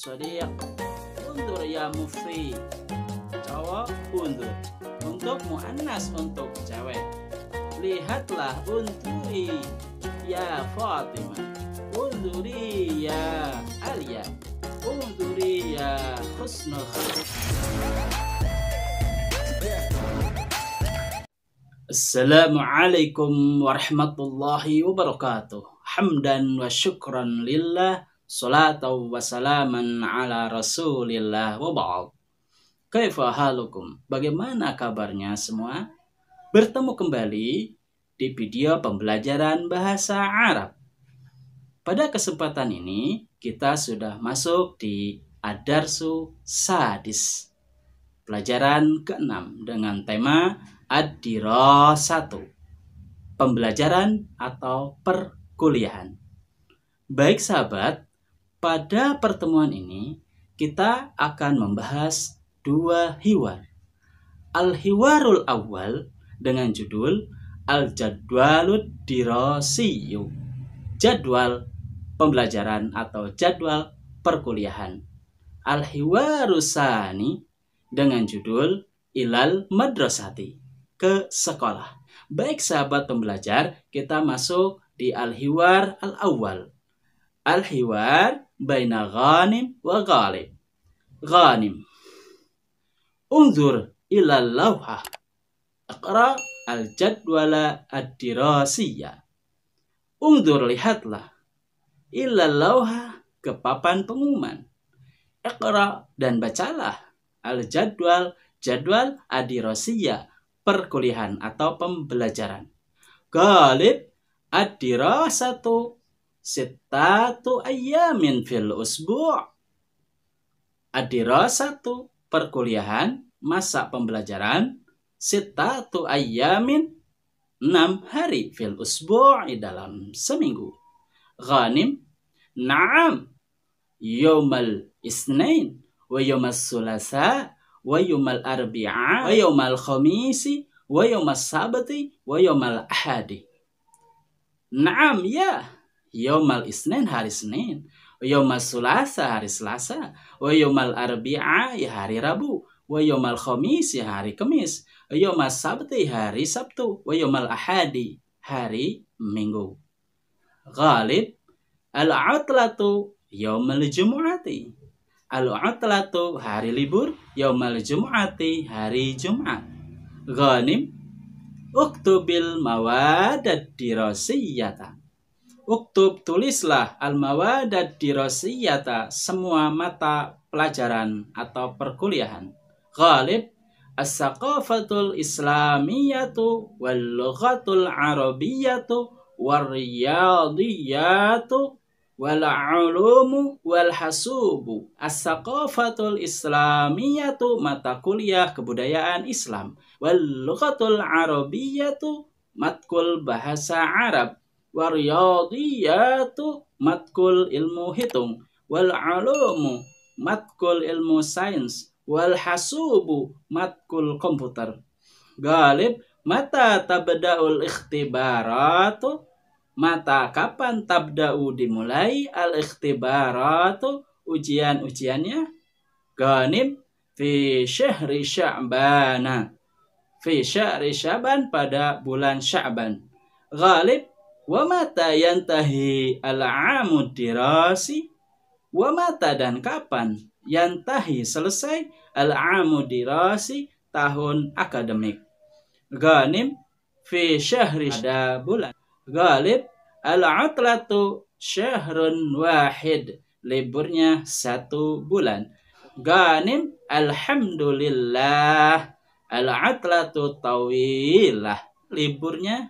sodiq undur ya mufri, cowok undur untuk muannas untuk cewek lihatlah unturi ya Fatima, unduri ya Alia unduri ya Husnul Assalamualaikum warahmatullahi wabarakatuh Hamdan wa syukran lillah salatu wassalaman ala rasulillah wa ba'd. Kaifa halukum? Bagaimana kabarnya semua? Bertemu kembali di video pembelajaran bahasa Arab. Pada kesempatan ini, kita sudah masuk di Adarsu Sadis. Pelajaran ke-6 dengan tema Adiro 1. Pembelajaran atau perkuliahan. Baik sahabat, pada pertemuan ini, kita akan membahas dua hiwar. Al-hiwarul awal dengan judul Al-jadwalud dirosiyu. Jadwal pembelajaran atau jadwal perkuliahan. Al-hiwarusani dengan judul Ilal madrasati ke sekolah. Baik sahabat pembelajar, kita masuk di Al-hiwar al-awwal. Al-hiwar baina ghanim wa ghalib. Ghanim. Unzur ila lawha. Aqra al-jadwala ad dirasiya Unzur lihatlah ila lawha ke papan pengumuman. Iqra dan bacalah al-jadwal jadwal adirosiyah perkuliahan atau pembelajaran. Galib adirasatu sittatu ayamin fil usbu' adirasatu perkuliahan masa pembelajaran sittatu ayamin enam hari fil usbu'i dalam seminggu ghanim na'am Yomal isnain wa yomal sulasa wa yomal arbi'a wa yomal khamisi wa yomal sabati wa yomal ahadi na'am ya Yomal Isnin hari Senin. yomal Sulasa hari Selasa. Yomal yaumal Arbi'a ya hari Rabu. Yomal yaumal ya hari kemis yomal Sabti hari Sabtu. Yomal Ahadi hari Minggu. Ghalib al-utlatu yomal Jumu'ati. Al-utlatu hari libur. Yomal Jumu'ati hari Jumat. Ghanim uktubil mawadad dirosiyatan Uktub tulislah al-mawadat dirosiyata semua mata pelajaran atau perkuliahan. Ghalib as-saqafatul islamiyatu wal lughatul arabiyatu wal wal-riyadiyatu wal ulumu wal hasubu as-saqafatul islamiyatu mata kuliah kebudayaan Islam wal lughatul arabiyatu matkul bahasa Arab wariyadiyatu matkul ilmu hitung wal alumu matkul ilmu sains wal hasubu matkul komputer galib mata tabda'ul ikhtibaratu mata kapan tabda'u dimulai al ikhtibaratu ujian-ujiannya ganib fi syahri sya'bana fi syahri sya'ban pada bulan sya'ban galib Wa mata yantahi al amu dirasi. Wa mata dan kapan yantahi selesai al amu dirasi tahun akademik. Ghanim fi syahri ada bulan. Ghalib al atlatu syahrun wahid. Liburnya satu bulan. Ghanim alhamdulillah. Al-atlatu tawilah. Liburnya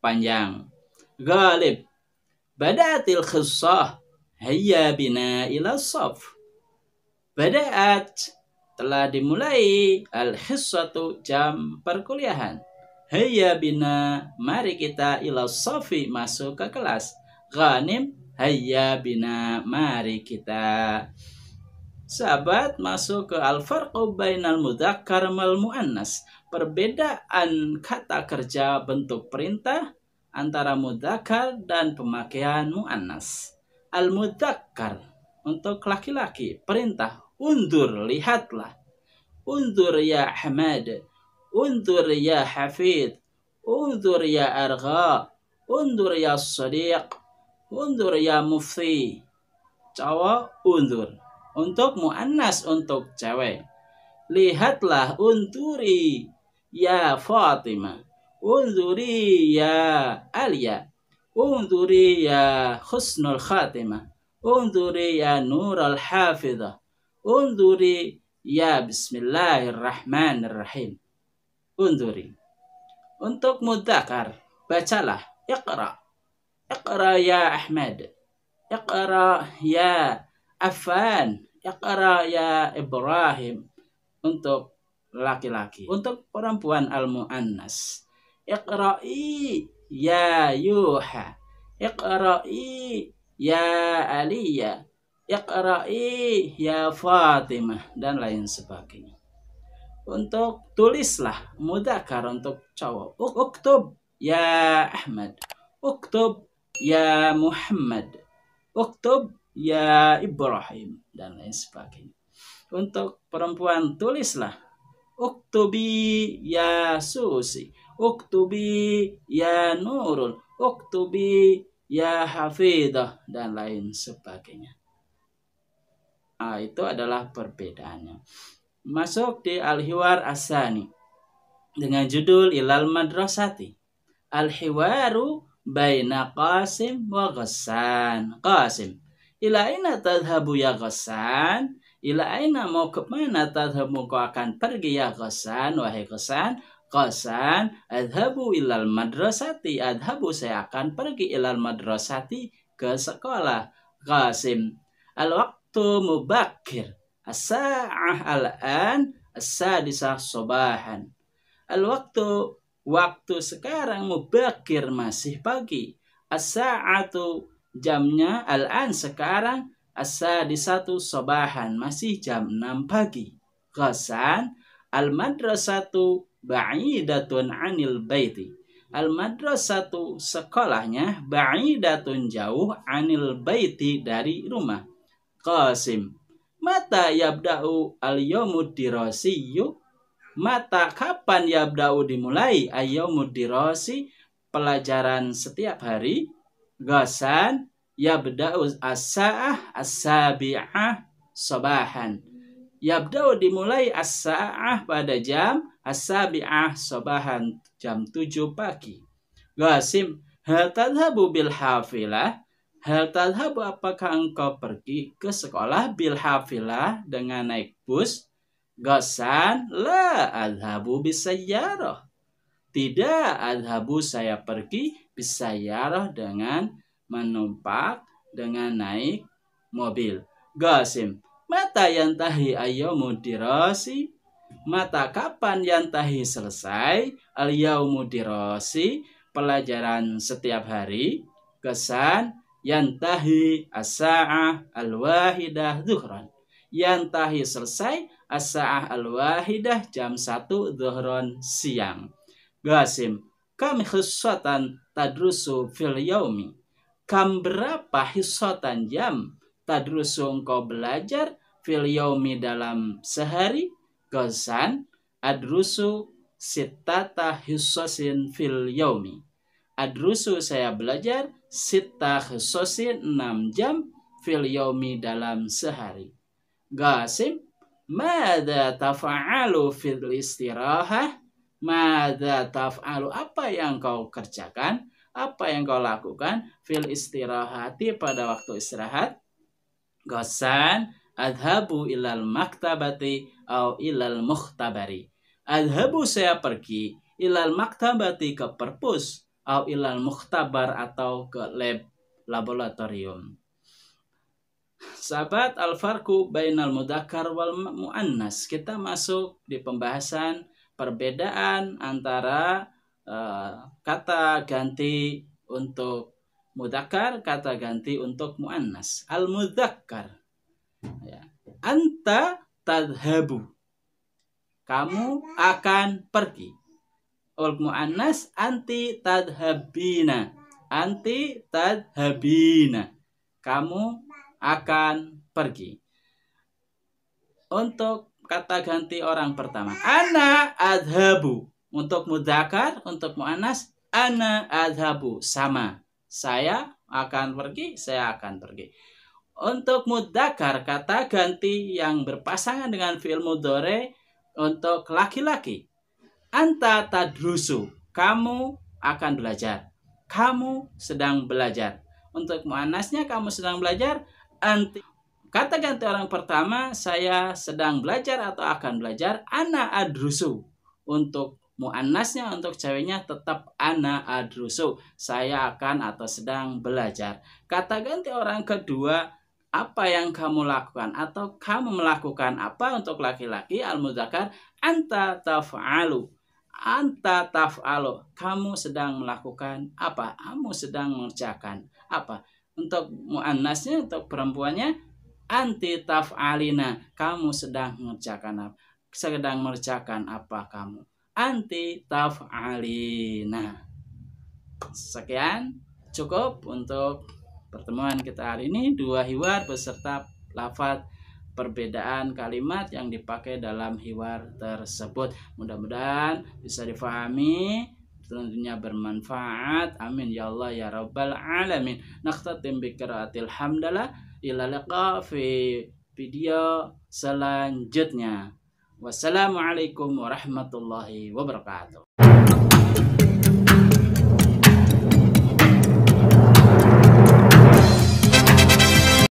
panjang. غالب بدأت الخصة هيا بنا إلى الصف بدأت telah dimulai al hissatu jam perkuliahan Hayya bina mari kita ila safi masuk ke kelas Ghanim hayya bina mari kita Sahabat masuk ke al-farqu bainal mudzakkar wal muannas perbedaan kata kerja bentuk perintah antara mudakar dan pemakaian muannas. Al mudakar untuk laki-laki perintah undur lihatlah. Undur ya ahmad undur ya Hafid, undur ya arga undur ya Sadiq, undur ya Mufti. Cowok undur untuk muannas untuk cewek. Lihatlah unturi ya Fatimah Unzuri ya Alia. Unzuri ya Husnul Khatimah. Unzuri ya Nurul Hafidah. Unzuri ya Bismillahirrahmanirrahim. Unzuri. Untuk mudakar, bacalah. Iqra. Iqra ya Ahmad. Iqra ya Afan. Iqra ya Ibrahim. Untuk laki-laki. Untuk perempuan al-mu'annas Iqra'i ya Yuha. Iqra'i ya Aliyah. Iqra'i ya Fatimah dan lain sebagainya. Untuk tulislah mudakar untuk cowok. Uktub ya Ahmad. Uktub ya Muhammad. Uktub ya Ibrahim dan lain sebagainya. Untuk perempuan tulislah uktubi ya Susi uktubi ya nurul uktubi ya hafidah dan lain sebagainya nah, itu adalah perbedaannya masuk di al-hiwar asani dengan judul ilal madrasati al-hiwaru baina qasim wa ghassan qasim ila aina tadhabu ya ghassan ila aina mau kemana tadhabu kau akan pergi ya ghassan wahai ghassan kosan adhabu ilal madrasati adhabu saya akan pergi ilal madrasati ke sekolah Kasim, al waktu mubakir as asa al-an as-sadisah subahan al waktu waktu sekarang mubakir masih pagi asa atau jamnya al-an sekarang di satu subahan masih jam 6 pagi Kosan, al madrasatu ba'idatun anil baiti. Al madrasatu sekolahnya ba'idatun jauh anil baiti dari rumah. Qasim. Mata yabda'u al yawmud dirasiyu. Mata kapan yabda'u dimulai al yawmud pelajaran setiap hari. gosan yabda'u as-sa'ah as-sabi'ah sobahan. Yabda'u dimulai as-sa'ah pada jam asabi'ah sabahan jam 7 pagi. Gasim, hal tadhabu bil hafilah? Hal tadhabu apakah engkau pergi ke sekolah bil hafilah dengan naik bus? Gasan, la adhabu bisayaroh. Tidak adhabu saya pergi bisayaroh dengan menumpak, dengan naik mobil. Gasim, mata yang tahi ayo mudirasi Mata kapan yang tahi selesai? Al yaumudirosi pelajaran setiap hari. Kesan yang tahi asaah al-wahidah Yang tahi selesai asaah Alwahidah al-wahidah jam satu duhron siang. Gasim, kami khusutan tadrusu fil yaumi. Kam berapa hisotan jam tadrusu engkau belajar fil yaumi dalam sehari? Gosan, adrusu sitata hisosin fil yomi, Adrusu saya belajar sita hisosin 6 jam fil yomi dalam sehari. Gosim, mada tafa'alu fil istirahah? Mada taf'alu apa yang kau kerjakan? Apa yang kau lakukan fil istirahati pada waktu istirahat? Gosan, adhabu ilal maktabati au ilal muhtabari adhabu saya pergi ilal maktabati ke perpus au ilal muhtabar atau ke lab laboratorium Sahabat al-farku bainal mudakar wal muannas. Kita masuk di pembahasan perbedaan antara uh, kata ganti untuk mudakar, kata ganti untuk muannas. Al-mudakar ya. anta tadhabu kamu akan pergi Ul muannas anti tadhabina anti tadhabina kamu akan pergi untuk kata ganti orang pertama ana adhabu untuk mudhakar, untuk muannas ana adhabu sama saya akan pergi saya akan pergi untuk mudakar kata ganti yang berpasangan dengan fi'il mudore untuk laki-laki. Anta tadrusu, kamu akan belajar. Kamu sedang belajar. Untuk muanasnya kamu sedang belajar. Anti kata ganti orang pertama saya sedang belajar atau akan belajar ana adrusu. Untuk muanasnya untuk ceweknya tetap ana adrusu. Saya akan atau sedang belajar. Kata ganti orang kedua apa yang kamu lakukan atau kamu melakukan apa untuk laki-laki al muzakkar anta taf'alu anta taf'alu kamu sedang melakukan apa kamu sedang mengerjakan apa untuk muannasnya untuk perempuannya anti taf'alina kamu sedang mengerjakan apa sedang mengerjakan apa kamu anti taf'alina sekian cukup untuk pertemuan kita hari ini dua hiwar beserta lafat perbedaan kalimat yang dipakai dalam hiwar tersebut. Mudah-mudahan bisa difahami tentunya bermanfaat. Amin ya Allah ya rabbal alamin. Naqtatim bi qiraatil hamdalah ila liqa fi video selanjutnya. Wassalamualaikum warahmatullahi wabarakatuh.